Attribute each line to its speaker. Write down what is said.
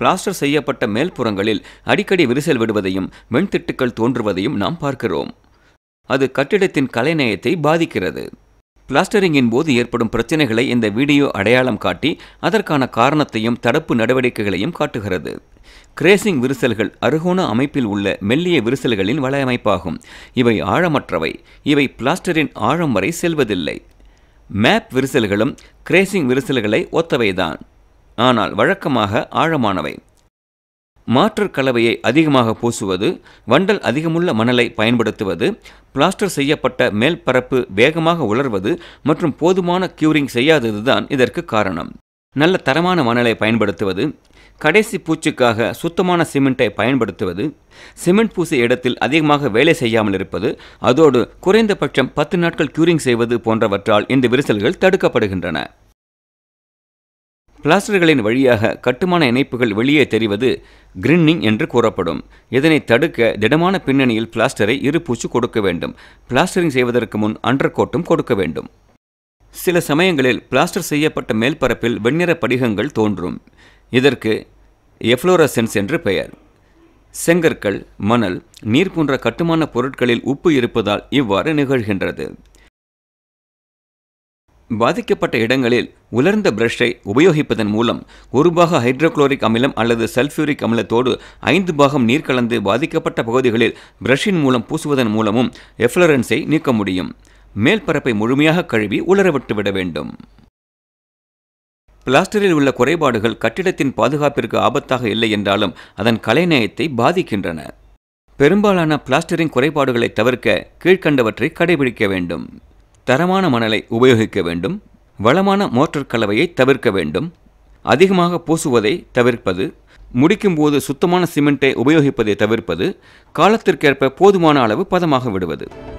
Speaker 1: plaster செய்யப்பட்ட மேல்புறங்களில் அடிக்கடி விரிசல் விடுவதையும் மென்திட்டுக்கள் தோன்றுவதையும் நாம் பார்க்கிறோம் அது கட்டிடத்தின் கலைநயத்தை பாதிக்கிறது பிளாஸ்டரிங்கின் போது ஏற்படும் பிரச்சினைகளை இந்த வீடியோ அடையாளம் காட்டி அதற்கான காரணத்தையும் தடுப்பு நடவடிக்கைகளையும் காட்டுகிறது கிரேசிங் விரிசல்கள் அருகோண அமைப்பில் உள்ள மெல்லிய விரிசல்களின் வலையமைப்பாகும் இவை ஆழமற்றவை இவை பிளாஸ்டரின் ஆழம் வரை செல்வதில்லை மேப் விரிசல்களும் கிரேசிங் விரிசல்களை ஒத்தவைதான் ஆனால் வழக்கமாக ஆழமானவை மாற்றுக் கலவையை அதிகமாக பூசுவது வண்டல் அதிகமுள்ள மணலை பயன்படுத்துவது பிளாஸ்டர் செய்யப்பட்ட மேல்பரப்பு வேகமாக உலர்வது மற்றும் போதுமான கியூரிங் செய்யாததுதான் இதற்கு காரணம் நல்ல தரமான மணலை பயன்படுத்துவது கடைசி பூச்சுக்காக சுத்தமான சிமெண்ட்டை பயன்படுத்துவது சிமெண்ட் பூசிய இடத்தில் அதிகமாக வேலை செய்யாமல் இருப்பது அதோடு குறைந்தபட்சம் பத்து நாட்கள் கியூரிங் செய்வது போன்றவற்றால் இந்த விரிசல்கள் தடுக்கப்படுகின்றன பிளாஸ்டர்களின் வழியாக கட்டுமான இணைப்புகள் வெளியே தெரிவது கிரின்னிங் என்று கூறப்படும் இதனை தடுக்க திடமான பின்னணியில் பிளாஸ்டரை இருப்பூச்சு கொடுக்க வேண்டும் பிளாஸ்டரிங் செய்வதற்கு முன் அண்டர்கோட்டும் கொடுக்க வேண்டும் சில சமயங்களில் பிளாஸ்டர் செய்யப்பட்ட மேல்பரப்பில் வெண்ணிற படிகங்கள் தோன்றும் இதற்கு எஃப்ளோரசென்ஸ் என்று பெயர் செங்கற்கள் மணல் நீர் போன்ற கட்டுமான பொருட்களில் உப்பு இருப்பதால் இவ்வாறு நிகழ்கின்றது பாதிக்கப்பட்ட இடங்களில் உலர்ந்த பிரஷை உபயோகிப்பதன் மூலம் ஒரு பாக ஹைட்ரோக்ளோரிக் அமிலம் அல்லது சல்ஃபியூரிக் அமிலத்தோடு ஐந்து பாகம் நீர் கலந்து பாதிக்கப்பட்ட பகுதிகளில் பிரஷின் மூலம் பூசுவதன் மூலமும் எஃப்ளரன்ஸை நீக்க முடியும் மேல்பரப்பை முழுமையாக கழுவி உலரவிட்டு விட வேண்டும் பிளாஸ்டரில் உள்ள குறைபாடுகள் கட்டிடத்தின் பாதுகாப்பிற்கு ஆபத்தாக இல்லை என்றாலும் அதன் கலைநயத்தை பாதிக்கின்றன பெரும்பாலான பிளாஸ்டரின் குறைபாடுகளை தவிர்க்க கீழ்கண்டவற்றை கடைபிடிக்க வேண்டும் தரமான மணலை உபயோகிக்க வேண்டும் வளமான மோட்டர் கலவையை தவிர்க்க வேண்டும் அதிகமாக பூசுவதை தவிர்ப்பது முடிக்கும் போது சுத்தமான சிமெண்ட்டை உபயோகிப்பதை தவிர்ப்பது காலத்திற்கேற்ப போதுமான அளவு பதமாக விடுவது